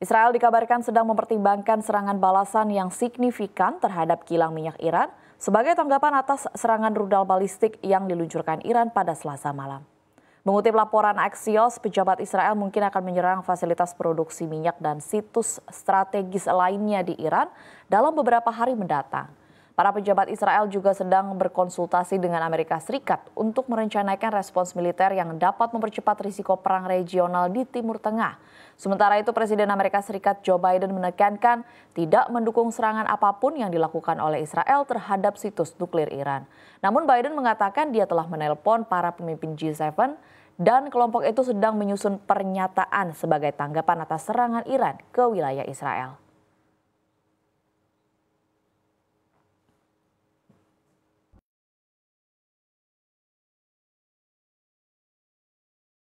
Israel dikabarkan sedang mempertimbangkan serangan balasan yang signifikan terhadap kilang minyak Iran sebagai tanggapan atas serangan rudal balistik yang diluncurkan Iran pada Selasa malam. Mengutip laporan Axios, pejabat Israel mungkin akan menyerang fasilitas produksi minyak dan situs strategis lainnya di Iran dalam beberapa hari mendatang. Para pejabat Israel juga sedang berkonsultasi dengan Amerika Serikat untuk merencanakan respons militer yang dapat mempercepat risiko perang regional di Timur Tengah. Sementara itu Presiden Amerika Serikat Joe Biden menekankan tidak mendukung serangan apapun yang dilakukan oleh Israel terhadap situs nuklir Iran. Namun Biden mengatakan dia telah menelpon para pemimpin G7 dan kelompok itu sedang menyusun pernyataan sebagai tanggapan atas serangan Iran ke wilayah Israel.